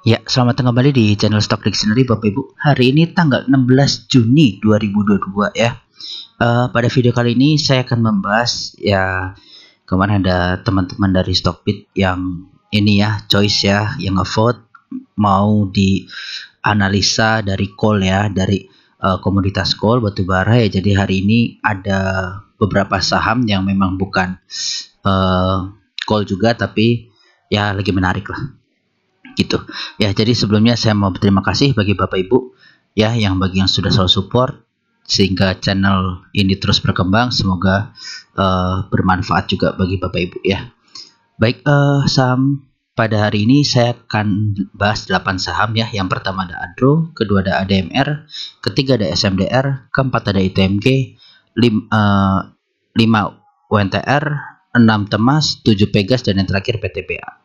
Ya, selamat datang kembali di channel Stock Dictionary Bapak Ibu. Hari ini tanggal 16 Juni 2022 ya. Uh, pada video kali ini saya akan membahas ya kemarin ada teman-teman dari Stockbit yang ini ya choice ya yang ngevote mau di analisa dari call ya dari uh, komoditas call batubara ya. Jadi hari ini ada beberapa saham yang memang bukan uh, call juga tapi ya lagi menarik lah gitu ya jadi sebelumnya saya mau berterima kasih bagi bapak ibu ya yang bagi yang sudah selalu support sehingga channel ini terus berkembang semoga uh, bermanfaat juga bagi bapak ibu ya baik uh, eh, saham pada hari ini saya akan bahas 8 saham ya yang pertama ada ADRO kedua ada ADMR ketiga ada SMDR keempat ada ITMG 5 uh, UNTR 6 Temas 7 Pegas dan yang terakhir PTPA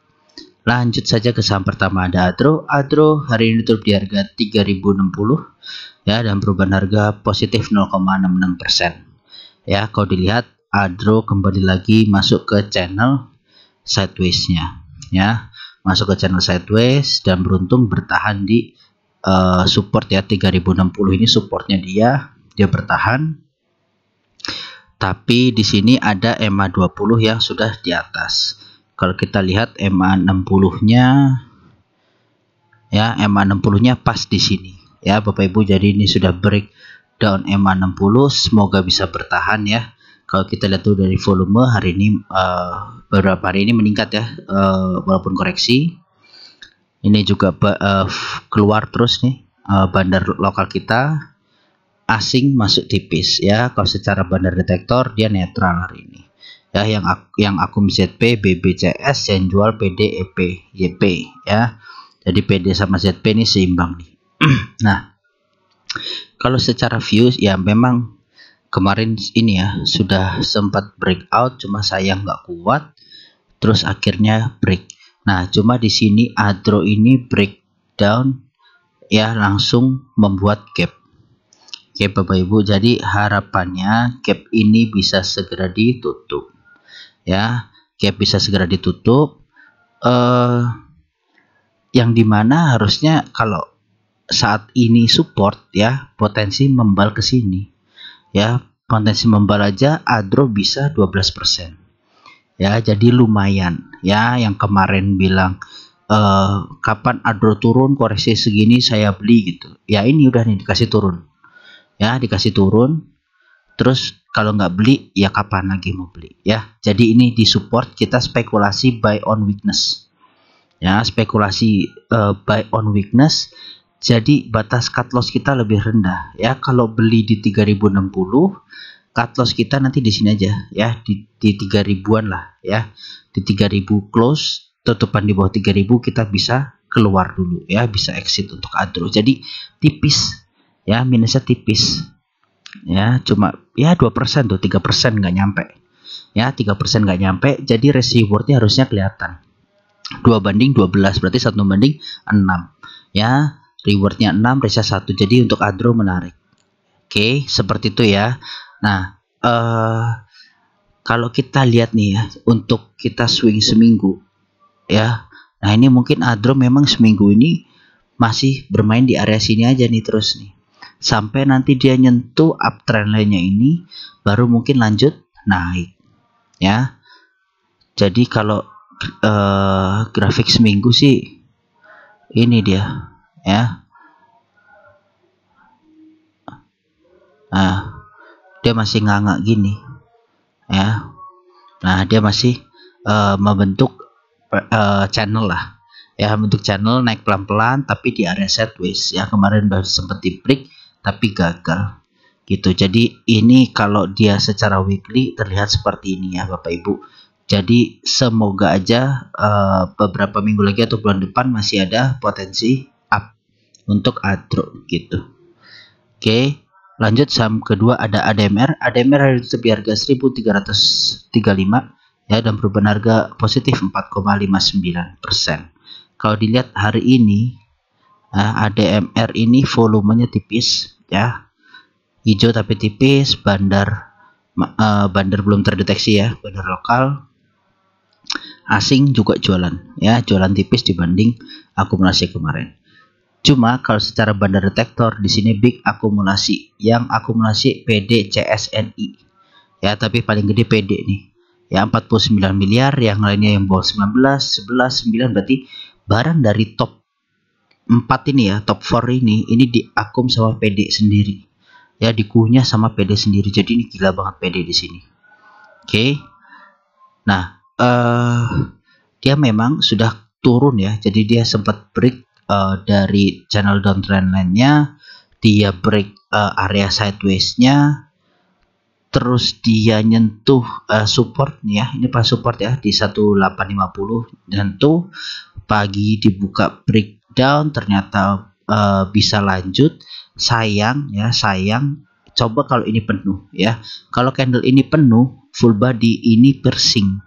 lanjut saja ke saham pertama ada Adro Adro hari ini tutup di harga 3060 ya dan perubahan harga positif 0,66% ya kalau dilihat Adro kembali lagi masuk ke channel sideways-nya ya masuk ke channel sideways dan beruntung bertahan di uh, support ya 3060 ini supportnya dia dia bertahan tapi di sini ada EMA 20 yang sudah di atas kalau kita lihat MA60-nya ya MA60-nya pas di sini ya Bapak Ibu jadi ini sudah break down MA60 semoga bisa bertahan ya kalau kita lihat tuh dari volume hari ini uh, beberapa hari ini meningkat ya uh, walaupun koreksi ini juga uh, keluar terus nih uh, bandar lokal kita asing masuk tipis ya kalau secara bandar detektor dia netral hari ini ya yang yang akun ZP BBCS yang jual PD EP YP ya jadi PD sama ZP ini seimbang nih nah kalau secara views ya memang kemarin ini ya sudah sempat breakout cuma saya nggak kuat terus akhirnya break nah cuma di sini adro ini breakdown ya langsung membuat gap Oke Bapak Ibu, jadi harapannya gap ini bisa segera ditutup ya gap bisa segera ditutup eh, yang dimana harusnya kalau saat ini support ya potensi membal ke sini ya potensi membal aja adro bisa 12% ya jadi lumayan ya yang kemarin bilang eh, kapan adro turun koreksi segini saya beli gitu ya ini udah nih dikasih turun ya dikasih turun terus kalau nggak beli ya kapan lagi mau beli ya jadi ini di support kita spekulasi buy on weakness ya spekulasi uh, buy on weakness jadi batas cut loss kita lebih rendah ya kalau beli di 3060 cut loss kita nanti di sini aja ya di, di 3000-an lah ya di 3000 close tutupan di bawah 3000 kita bisa keluar dulu ya bisa exit untuk adro jadi tipis ya minusnya tipis ya cuma ya dua persen tuh tiga persen nggak nyampe ya tiga persen nggak nyampe jadi risk rewardnya harusnya kelihatan dua banding 12 berarti satu banding 6 ya rewardnya 6 reset satu jadi untuk adro menarik oke seperti itu ya nah uh, kalau kita lihat nih ya untuk kita swing seminggu ya nah ini mungkin adro memang seminggu ini masih bermain di area sini aja nih terus nih sampai nanti dia nyentuh uptrend lainnya ini baru mungkin lanjut naik ya jadi kalau uh, grafik seminggu sih ini dia ya nah dia masih nganga gini ya nah dia masih uh, membentuk uh, channel lah ya bentuk channel naik pelan-pelan tapi di area sideways ya kemarin baru sempat di break tapi gagal gitu jadi ini kalau dia secara weekly terlihat seperti ini ya Bapak Ibu jadi semoga aja uh, beberapa minggu lagi atau bulan depan masih ada potensi up untuk adro gitu. Oke, okay, lanjut saham kedua ada ADMR. ADMR hari itu di harga 1335 ya dan perubahan harga positif 4,59%. Kalau dilihat hari ini ADMR ya, ini volumenya tipis ya hijau tapi tipis bandar uh, bandar belum terdeteksi ya bandar lokal asing juga jualan ya jualan tipis dibanding akumulasi kemarin cuma kalau secara bandar detektor di sini big akumulasi yang akumulasi PD CSNI ya tapi paling gede PD nih ya 49 miliar yang lainnya yang bawah 19 11 9 berarti barang dari top 4 ini ya, top 4 ini, ini di akum sama PD sendiri. Ya, dikunyah sama PD sendiri. Jadi ini gila banget PD di sini. Oke. Okay. Nah, uh, dia memang sudah turun ya. Jadi dia sempat break uh, dari channel downtrend lainnya dia break uh, area sideways-nya, terus dia nyentuh uh, support ya. Ini pas support ya di 1850 nyentuh pagi dibuka break down ternyata uh, bisa lanjut sayang ya sayang coba kalau ini penuh ya kalau candle ini penuh full body ini piercing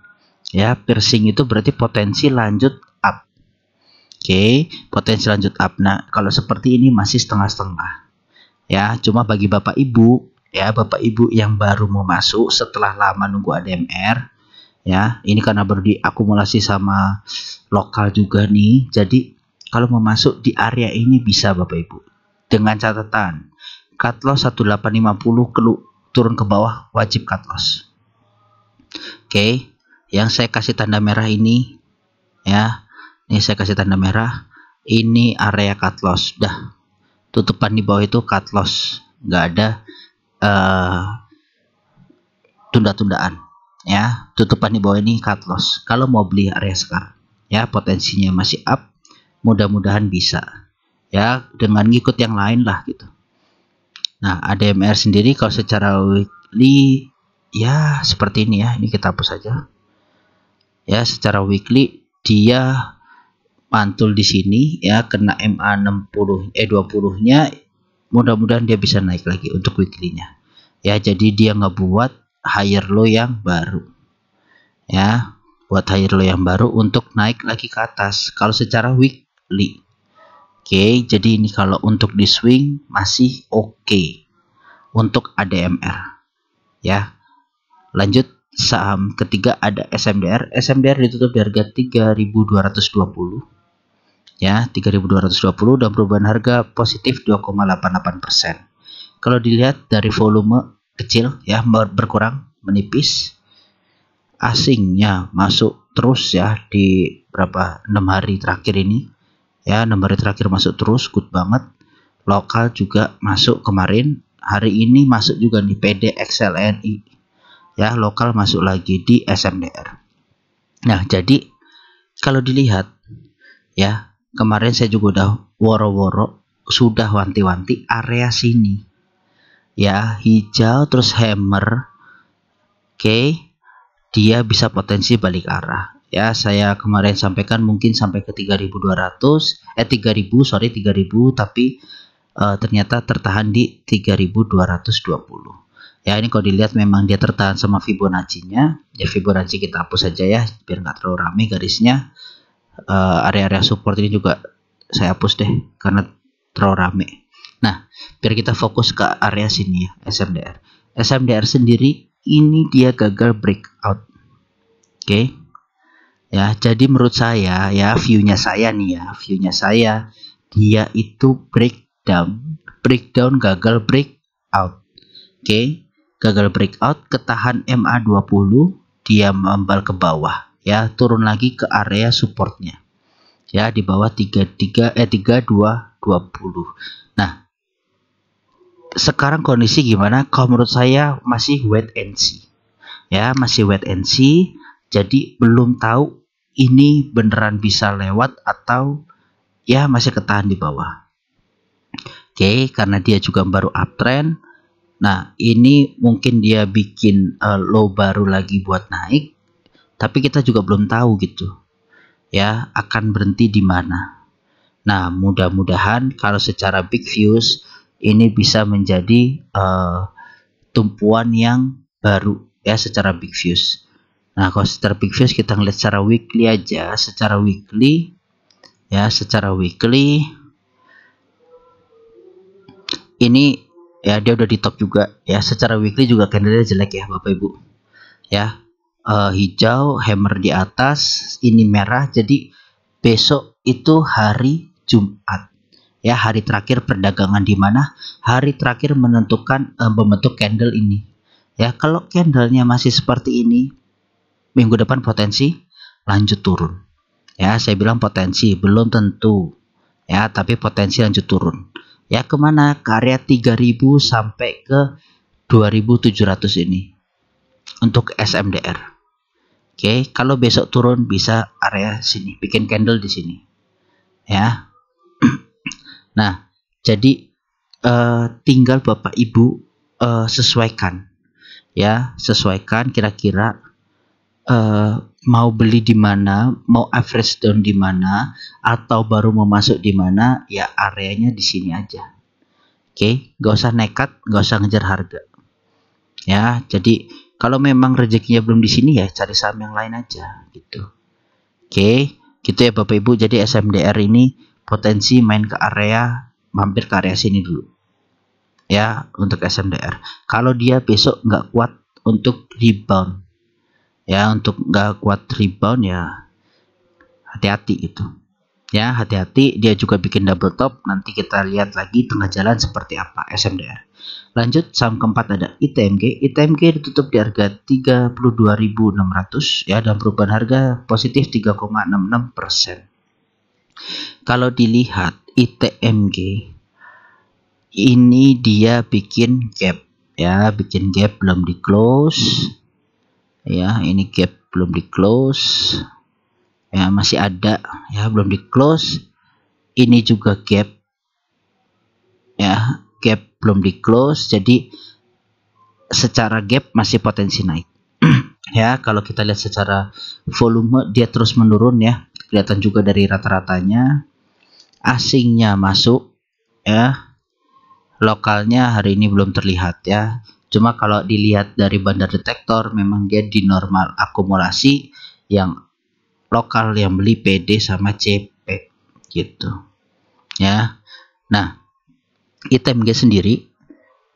ya piercing itu berarti potensi lanjut up oke okay. potensi lanjut up nah kalau seperti ini masih setengah-setengah ya cuma bagi bapak ibu ya bapak ibu yang baru mau masuk setelah lama nunggu ADMR ya ini karena baru diakumulasi sama lokal juga nih jadi kalau mau masuk di area ini bisa Bapak Ibu. Dengan catatan, cut loss 1850 kelu, turun ke bawah wajib cut loss. Oke, okay. yang saya kasih tanda merah ini ya. Ini saya kasih tanda merah. Ini area cut loss. Dah. Tutupan di bawah itu cut loss. nggak ada uh, tunda-tundaan ya. Tutupan di bawah ini cut loss. Kalau mau beli area sekarang ya potensinya masih up mudah-mudahan bisa ya dengan ngikut yang lain lah gitu nah ADMR sendiri kalau secara weekly ya seperti ini ya ini kita hapus saja ya secara weekly dia mantul di sini ya kena MA 60 e 20 nya mudah-mudahan dia bisa naik lagi untuk weekly nya ya jadi dia ngebuat higher low yang baru ya buat higher low yang baru untuk naik lagi ke atas kalau secara weekly li. Oke, okay, jadi ini kalau untuk di swing masih oke okay untuk ADMR. Ya. Lanjut saham ketiga ada SMDR. SMDR ditutup di harga 3220 ya 3220 dan perubahan harga positif 2,88%. Kalau dilihat dari volume kecil ya berkurang menipis asingnya masuk terus ya di berapa enam hari terakhir ini ya nomor terakhir masuk terus good banget lokal juga masuk kemarin hari ini masuk juga di PD XLNI ya lokal masuk lagi di SMDR nah jadi kalau dilihat ya kemarin saya juga udah woro-woro sudah wanti-wanti area sini ya hijau terus hammer oke okay, dia bisa potensi balik arah ya saya kemarin sampaikan mungkin sampai ke 3200 eh 3000 sorry 3000 tapi uh, ternyata tertahan di 3220 ya ini kalau dilihat memang dia tertahan sama Fibonacci nya ya Fibonacci kita hapus aja ya biar nggak terlalu rame garisnya eh, area-area uh, support ini juga saya hapus deh karena terlalu rame nah biar kita fokus ke area sini ya SMDR SMDR sendiri ini dia gagal breakout oke okay? ya jadi menurut saya ya viewnya saya nih ya viewnya saya dia itu breakdown breakdown gagal breakout oke okay? gagal breakout ketahan MA20 dia membal ke bawah ya turun lagi ke area supportnya ya di bawah 33 eh 32 20 nah sekarang kondisi gimana kalau menurut saya masih wet and see ya masih wet and see jadi belum tahu ini beneran bisa lewat atau ya masih ketahan di bawah. Oke, okay, karena dia juga baru uptrend. Nah, ini mungkin dia bikin uh, low baru lagi buat naik, tapi kita juga belum tahu gitu. Ya, akan berhenti di mana. Nah, mudah-mudahan kalau secara big views ini bisa menjadi uh, tumpuan yang baru ya secara big views. Nah, kalau secara big views kita ngeliat secara weekly aja, secara weekly ya, secara weekly ini ya dia udah di top juga ya, secara weekly juga candlenya jelek ya, Bapak Ibu. Ya. Uh, hijau hammer di atas, ini merah. Jadi besok itu hari Jumat. Ya, hari terakhir perdagangan di mana? Hari terakhir menentukan uh, membentuk candle ini. Ya, kalau candlenya masih seperti ini, minggu depan potensi lanjut turun ya saya bilang potensi belum tentu ya tapi potensi lanjut turun ya kemana ke area 3000 sampai ke 2700 ini untuk SMDR Oke kalau besok turun bisa area sini bikin candle di sini ya nah jadi eh, tinggal Bapak Ibu eh, sesuaikan ya sesuaikan kira-kira uh, mau beli di mana, mau average down di mana, atau baru mau masuk di mana, ya areanya di sini aja. Oke, okay? gak usah nekat, gak usah ngejar harga. Ya, jadi kalau memang rezekinya belum di sini ya cari saham yang lain aja gitu. Oke, okay? gitu ya Bapak Ibu. Jadi SMDR ini potensi main ke area mampir ke area sini dulu. Ya, untuk SMDR. Kalau dia besok nggak kuat untuk rebound ya untuk gak kuat rebound ya hati-hati itu ya hati-hati dia juga bikin double top nanti kita lihat lagi tengah jalan seperti apa SMDR lanjut saham keempat ada ITMG ITMG ditutup di harga 32.600 ya dan perubahan harga positif 3,66% kalau dilihat ITMG ini dia bikin gap ya bikin gap belum di close ya ini gap belum di close ya masih ada ya belum di close ini juga gap ya gap belum di close jadi secara gap masih potensi naik ya kalau kita lihat secara volume dia terus menurun ya kelihatan juga dari rata-ratanya asingnya masuk ya lokalnya hari ini belum terlihat ya Cuma kalau dilihat dari bandar detektor memang dia di normal akumulasi yang lokal yang beli PD sama CP gitu. Ya. Nah, ITMG sendiri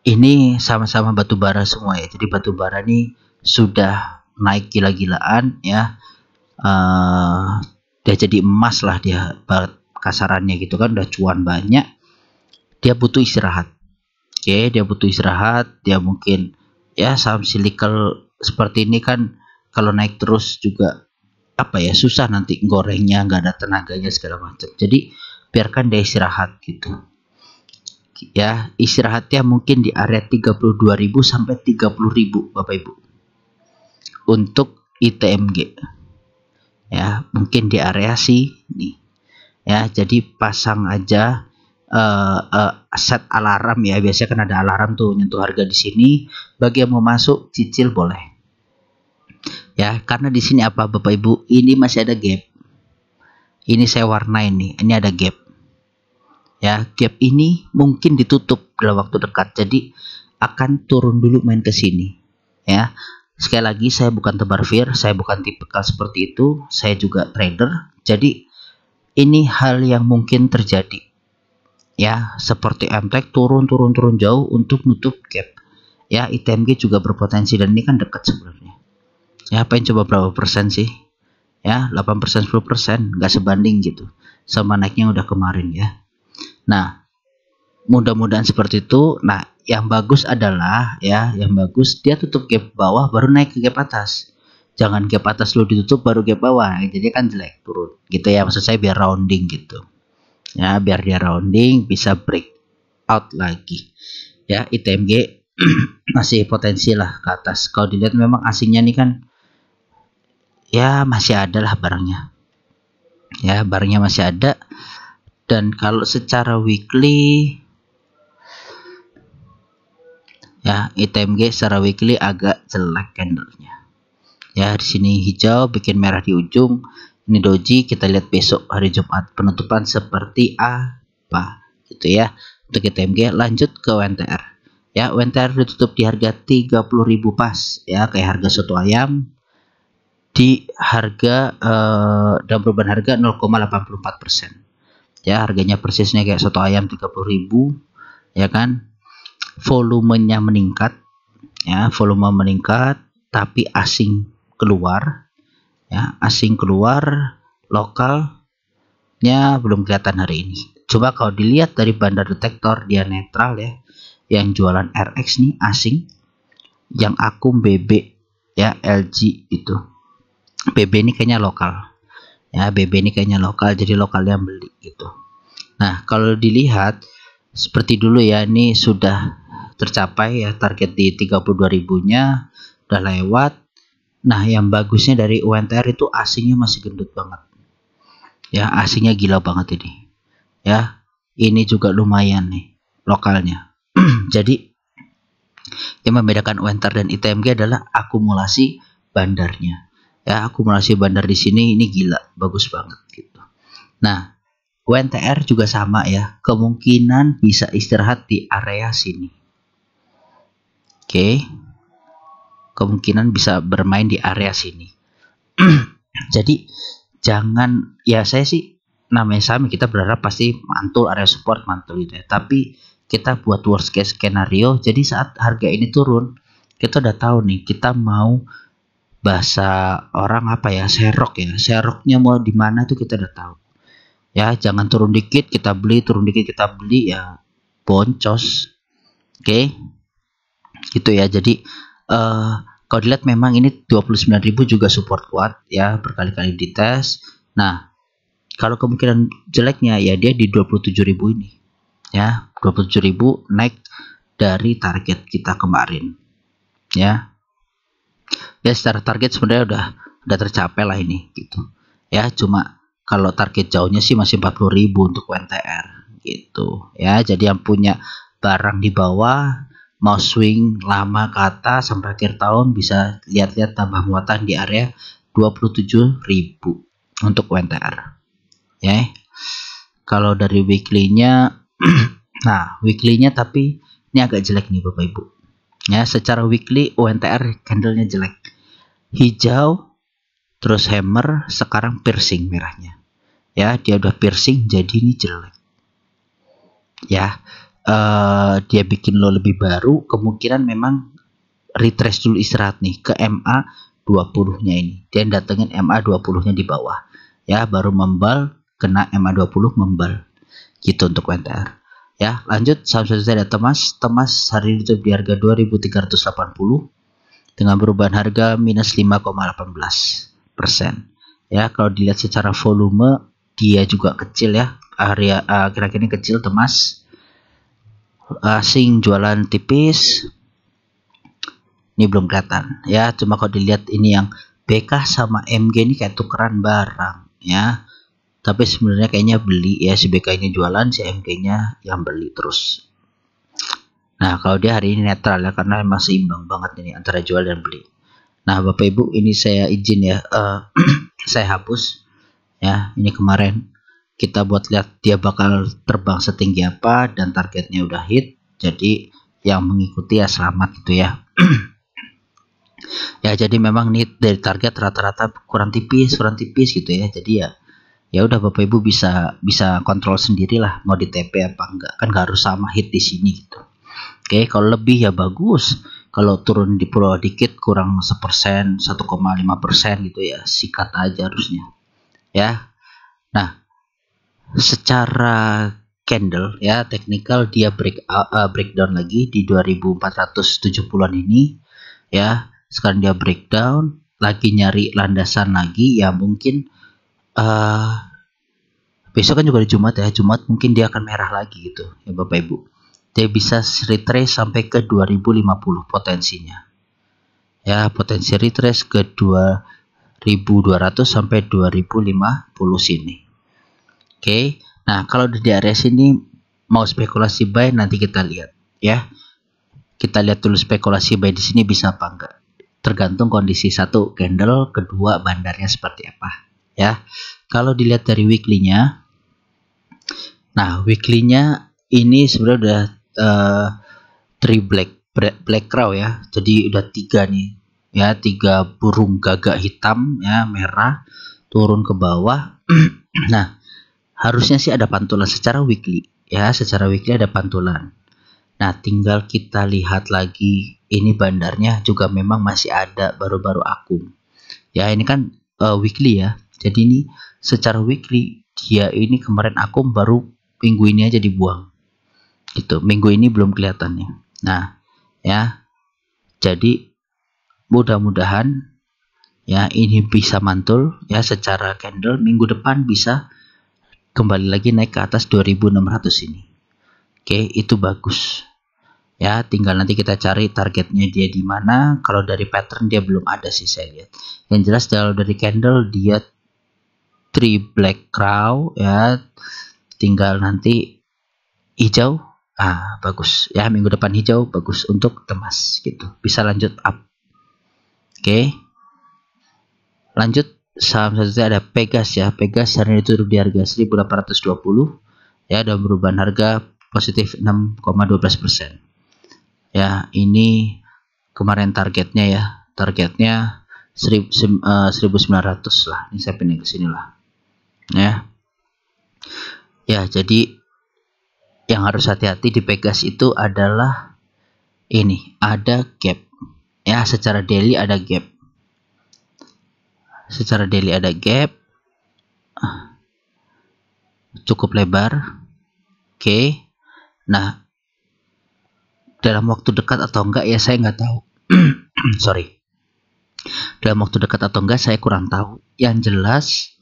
ini sama-sama batu bara semua ya. Jadi batu bara ini sudah naik gila-gilaan ya. Uh, dia jadi emas lah dia kasarannya gitu kan udah cuan banyak. Dia butuh istirahat okay, dia butuh istirahat dia mungkin ya saham silikal seperti ini kan kalau naik terus juga apa ya susah nanti gorengnya nggak ada tenaganya segala macam jadi biarkan dia istirahat gitu ya istirahatnya mungkin di area 32.000 sampai 30.000 Bapak Ibu untuk ITMG ya mungkin di area sih nih ya jadi pasang aja uh, uh, set alarm ya biasanya kan ada alarm tuh nyentuh harga di sini bagi yang mau masuk cicil boleh ya karena di sini apa bapak ibu ini masih ada gap ini saya warnai ini ini ada gap ya gap ini mungkin ditutup dalam waktu dekat jadi akan turun dulu main ke sini ya sekali lagi saya bukan tebar fear saya bukan tipe tipikal seperti itu saya juga trader jadi ini hal yang mungkin terjadi ya seperti MTEK turun turun turun jauh untuk nutup gap ya ITMG juga berpotensi dan ini kan dekat sebenarnya ya apa coba berapa persen sih ya 8% 10% nggak sebanding gitu sama naiknya udah kemarin ya nah mudah-mudahan seperti itu nah yang bagus adalah ya yang bagus dia tutup gap bawah baru naik ke gap atas jangan gap atas lu ditutup baru gap bawah jadi kan jelek turun gitu ya maksud saya biar rounding gitu ya biar dia rounding bisa break out lagi ya ITMG masih potensi lah ke atas kalau dilihat memang asingnya nih kan ya masih ada lah barangnya ya barangnya masih ada dan kalau secara weekly ya ITMG secara weekly agak jelek candlenya ya di sini hijau bikin merah di ujung ini doji kita lihat besok hari Jumat penutupan seperti apa gitu ya untuk ITMG lanjut ke WNTR ya WNTR ditutup di harga 30.000 pas ya kayak harga soto ayam di harga eh, dan perubahan harga 0,84% ya harganya persisnya kayak soto ayam 30.000 ya kan volumenya meningkat ya volume meningkat tapi asing keluar ya asing keluar lokalnya belum kelihatan hari ini coba kalau dilihat dari bandar detektor dia netral ya yang jualan RX nih asing yang akum BB ya LG itu BB ini kayaknya lokal ya BB ini kayaknya lokal jadi lokal yang beli gitu nah kalau dilihat seperti dulu ya ini sudah tercapai ya target di 32.000 nya udah lewat Nah, yang bagusnya dari UNTR itu asingnya masih gendut banget. Ya, asingnya gila banget ini. Ya, ini juga lumayan nih lokalnya. Jadi yang membedakan UNTR dan ITMG adalah akumulasi bandarnya. Ya, akumulasi bandar di sini ini gila, bagus banget gitu. Nah, UNTR juga sama ya, kemungkinan bisa istirahat di area sini. Oke. Okay kemungkinan bisa bermain di area sini. Jadi jangan ya saya sih namanya sami kita berharap pasti mantul area support mantul itu. ya. Tapi kita buat worst case skenario. Jadi saat harga ini turun kita udah tahu nih kita mau bahasa orang apa ya serok ya seroknya mau di mana tuh kita udah tahu ya jangan turun dikit kita beli turun dikit kita beli ya boncos oke okay? gitu ya jadi uh, kalau dilihat memang ini 29.000 juga support kuat ya berkali-kali dites nah kalau kemungkinan jeleknya ya dia di 27.000 ini ya 27.000 naik dari target kita kemarin ya ya secara target sebenarnya udah udah tercapai lah ini gitu ya cuma kalau target jauhnya sih masih 40.000 untuk wtr gitu ya jadi yang punya barang di bawah mau swing lama ke atas sampai akhir tahun bisa lihat-lihat tambah muatan di area 27.000 untuk UNTR ya yeah. kalau dari weekly-nya nah weekly-nya tapi ini agak jelek nih Bapak Ibu ya secara weekly UNTR candle-nya jelek hijau terus hammer sekarang piercing merahnya ya dia udah piercing jadi ini jelek ya uh, dia bikin lo lebih baru kemungkinan memang retrace dulu istirahat nih ke MA 20-nya ini dan datengin MA 20-nya di bawah ya baru membal kena MA 20 membal gitu untuk WTR ya lanjut saham selanjutnya ada Temas Temas hari ini tutup di harga 2380 dengan perubahan harga minus 5,18 persen ya kalau dilihat secara volume dia juga kecil ya area uh, eh, kira ini kecil Temas asing jualan tipis ini belum kelihatan ya cuma kalau dilihat ini yang BK sama MG ini kayak tukeran barang ya tapi sebenarnya kayaknya beli ya si BK ini jualan si MG nya yang beli terus nah kalau dia hari ini netral ya karena masih imbang banget ini antara jual dan beli nah bapak ibu ini saya izin ya uh, saya hapus ya ini kemarin kita buat lihat dia bakal terbang setinggi apa dan targetnya udah hit jadi yang mengikuti ya selamat gitu ya ya jadi memang nih dari target rata-rata kurang tipis kurang tipis gitu ya jadi ya ya udah bapak ibu bisa bisa kontrol sendirilah mau di TP apa enggak kan nggak harus sama hit di sini gitu oke kalau lebih ya bagus kalau turun di pulau dikit kurang sepersen 1,5 persen gitu ya sikat aja harusnya ya nah secara candle ya technical dia break uh, uh breakdown lagi di 2470-an ini ya sekarang dia breakdown lagi nyari landasan lagi ya mungkin uh, besok kan juga di Jumat ya Jumat mungkin dia akan merah lagi gitu ya Bapak Ibu dia bisa retrace sampai ke 2050 potensinya ya potensi retrace ke 2200 sampai 2050 sini okay. nah kalau di area sini mau spekulasi buy nanti kita lihat ya kita lihat dulu spekulasi buy di sini bisa apa enggak tergantung kondisi satu candle kedua bandarnya seperti apa ya kalau dilihat dari weekly-nya nah weekly-nya ini sebenarnya udah uh, three black black crow ya jadi udah tiga nih ya tiga burung gagak hitam ya merah turun ke bawah nah harusnya sih ada pantulan secara weekly ya secara weekly ada pantulan nah tinggal kita lihat lagi ini bandarnya juga memang masih ada baru-baru akum ya ini kan uh, weekly ya jadi ini secara weekly dia ini kemarin akum baru minggu ini aja dibuang gitu minggu ini belum kelihatannya. nah ya jadi mudah-mudahan ya ini bisa mantul ya secara candle minggu depan bisa kembali lagi naik ke atas 2600 ini oke itu bagus ya tinggal nanti kita cari targetnya dia di mana kalau dari pattern dia belum ada sih saya lihat yang jelas kalau dari candle dia three black crow ya tinggal nanti hijau ah bagus ya minggu depan hijau bagus untuk temas gitu bisa lanjut up oke lanjut saham saja ada Pegas ya. Pegas hari ini turun di harga 1820 ya ada perubahan harga positif 6,12%. Ya, ini kemarin targetnya ya. Targetnya 1900 eh, lah. Ini saya pindah ke sini lah. Ya. Ya, jadi yang harus hati-hati di Pegas itu adalah ini, ada gap. Ya, secara daily ada gap secara daily ada gap ah. cukup lebar oke okay. nah dalam waktu dekat atau enggak ya saya nggak tahu sorry dalam waktu dekat atau enggak saya kurang tahu yang jelas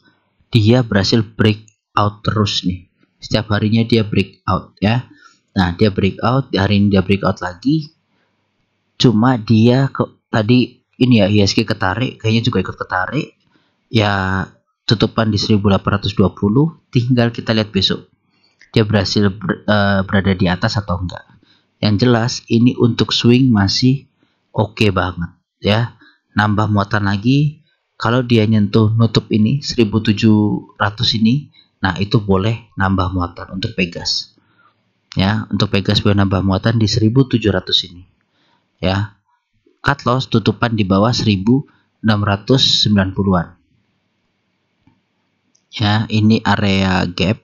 dia berhasil break out terus nih setiap harinya dia break out ya nah dia break out hari ini dia break out lagi cuma dia ke, tadi ini ya ISG ketarik kayaknya juga ikut ketarik ya tutupan di 1820 tinggal kita lihat besok dia berhasil ber, uh, berada di atas atau enggak yang jelas ini untuk swing masih oke okay banget ya nambah muatan lagi kalau dia nyentuh nutup ini 1700 ini nah itu boleh nambah muatan untuk Pegas ya untuk Pegas boleh nambah muatan di 1700 ini ya cut loss tutupan di bawah 1690-an ya ini area gap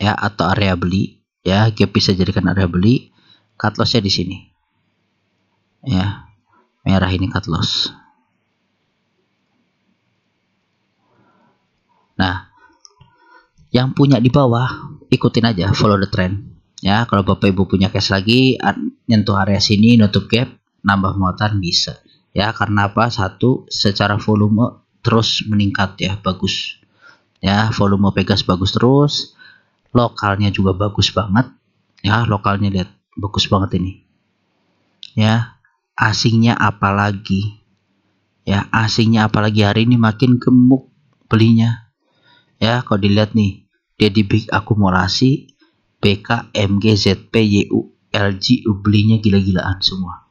ya atau area beli ya gap bisa jadikan area beli cut lossnya di sini ya merah ini cut loss nah yang punya di bawah ikutin aja follow the trend ya kalau bapak ibu punya cash lagi nyentuh area sini nutup gap nambah muatan bisa ya karena apa satu secara volume terus meningkat ya bagus ya volume Pegas bagus terus lokalnya juga bagus banget ya lokalnya lihat bagus banget ini ya asingnya apalagi ya asingnya apalagi hari ini makin gemuk belinya ya kalau dilihat nih di Big akumulasi BK MG ZP YU LG belinya gila-gilaan semua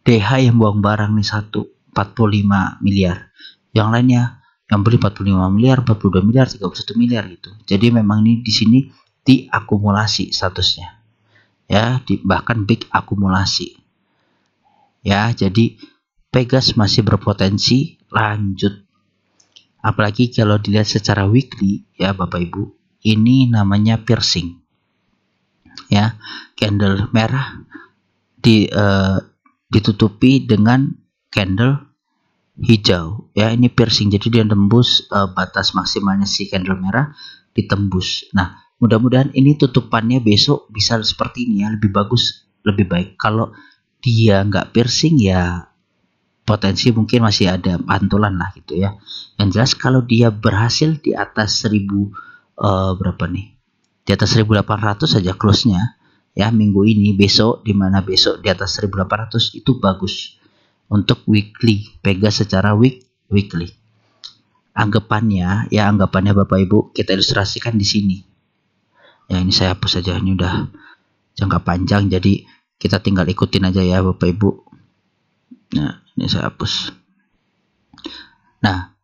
DH yang buang barang nih satu 45 miliar yang lainnya yang beli 45 miliar, 42 miliar, 31 miliar gitu. Jadi memang ini di sini diakumulasi statusnya. Ya, di, bahkan big akumulasi. Ya, jadi Pegas masih berpotensi lanjut. Apalagi kalau dilihat secara weekly ya Bapak Ibu, ini namanya piercing. Ya, candle merah di uh, ditutupi dengan candle hijau ya ini piercing jadi dia tembus uh, eh, batas maksimalnya si candle merah ditembus nah mudah-mudahan ini tutupannya besok bisa seperti ini ya lebih bagus lebih baik kalau dia nggak piercing ya potensi mungkin masih ada pantulan lah gitu ya yang jelas kalau dia berhasil di atas 1000 uh, eh, berapa nih di atas 1800 saja close nya ya minggu ini besok dimana besok di atas 1800 itu bagus untuk weekly, Vega secara week weekly. Anggapannya, ya anggapannya Bapak Ibu, kita ilustrasikan di sini. Ya ini saya hapus saja, ini udah jangka panjang, jadi kita tinggal ikutin aja ya Bapak Ibu. Nah, ini saya hapus. Nah,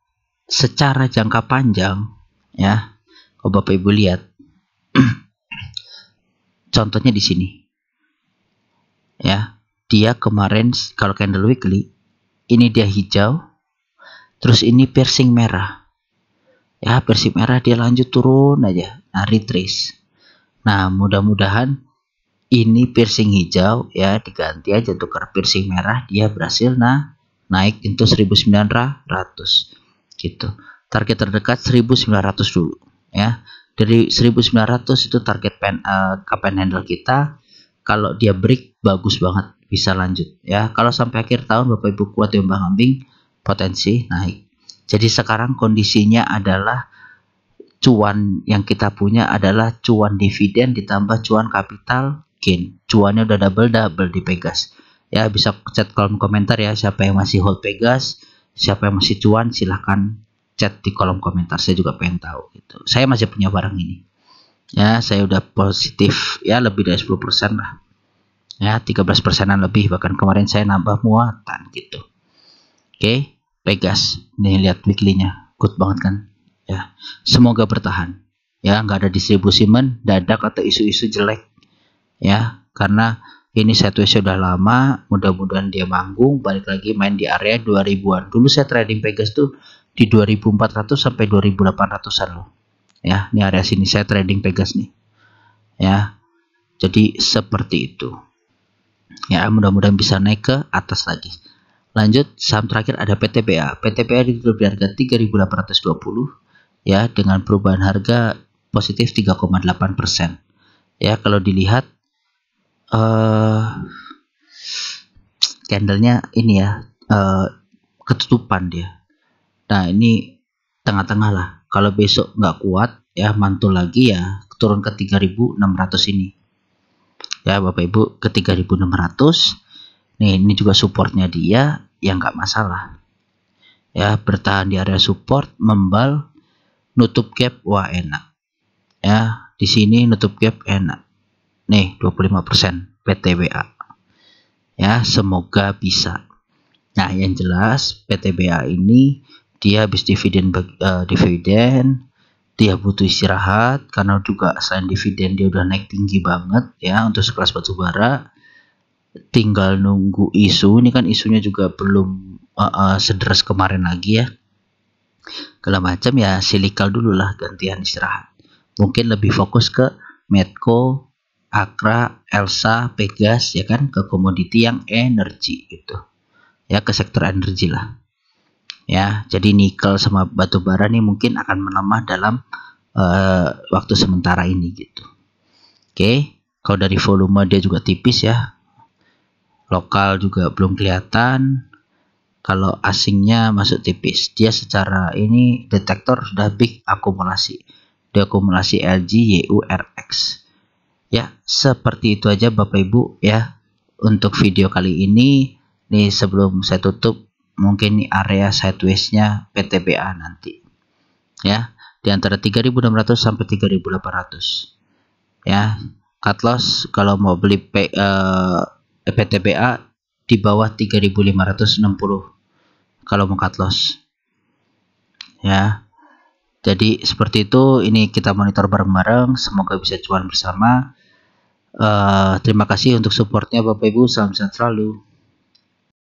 secara jangka panjang, ya, kalau Bapak Ibu lihat, contohnya di sini, ya, dia kemarin kalau candle weekly ini dia hijau terus ini piercing merah ya piercing merah dia lanjut turun aja nah retrace nah mudah-mudahan ini piercing hijau ya diganti aja tukar piercing merah dia berhasil nah naik itu 1900 gitu target terdekat 1900 dulu ya dari 1900 itu target pen, uh, cup handle kita kalau dia break bagus banget bisa lanjut ya kalau sampai akhir tahun bapak ibu kuat diombang ambing potensi naik jadi sekarang kondisinya adalah cuan yang kita punya adalah cuan dividen ditambah cuan kapital gain cuannya udah double double di Pegas ya bisa chat kolom komentar ya siapa yang masih hold Pegas siapa yang masih cuan silahkan chat di kolom komentar saya juga pengen tahu gitu saya masih punya barang ini ya saya udah positif ya lebih dari 10% lah ya 13 persenan lebih bahkan kemarin saya nambah muatan gitu oke Pegas nih lihat weekly-nya good banget kan ya semoga bertahan ya nggak ada distribusi mendadak atau isu-isu jelek ya karena ini situasi sudah lama mudah-mudahan dia manggung balik lagi main di area 2000-an dulu saya trading Pegas tuh di 2400 sampai 2800-an loh ya ini area sini saya trading Pegas nih ya jadi seperti itu ya mudah-mudahan bisa naik ke atas lagi lanjut saham terakhir ada PTPA PTPA ditutup di harga 3820 ya dengan perubahan harga positif 3,8 persen ya kalau dilihat uh, candlenya ini ya uh, ketutupan dia nah ini tengah-tengah lah kalau besok nggak kuat ya mantul lagi ya turun ke 3600 ini ya Bapak Ibu ke 3600 nih ini juga supportnya dia yang nggak masalah ya bertahan di area support membal nutup gap wah enak ya di sini nutup gap enak nih 25% PTBA ya semoga bisa nah yang jelas PTBA ini dia habis dividen uh, dividen dia butuh istirahat karena juga selain dividen dia udah naik tinggi banget ya untuk sekelas batubara, tinggal nunggu isu ini kan isunya juga belum uh, uh, sederas kemarin lagi ya Kalau macam ya silikal dulu lah gantian istirahat mungkin lebih fokus ke Medco Akra Elsa Pegas ya kan ke komoditi yang energi gitu ya ke sektor energi lah ya jadi nikel sama batu bara nih mungkin akan melemah dalam uh, waktu sementara ini gitu oke okay. kalau dari volume dia juga tipis ya lokal juga belum kelihatan kalau asingnya masuk tipis dia secara ini detektor sudah big akumulasi diakumulasi LG YURX ya seperti itu aja Bapak Ibu ya untuk video kali ini nih sebelum saya tutup mungkin ini area sidewaysnya PTBA nanti ya di antara 3600 sampai 3800 ya cut loss kalau mau beli P, eh, PTBA di bawah 3560 kalau mau cut loss ya jadi seperti itu ini kita monitor bareng-bareng semoga bisa cuan bersama uh, terima kasih untuk supportnya Bapak Ibu salam sehat selalu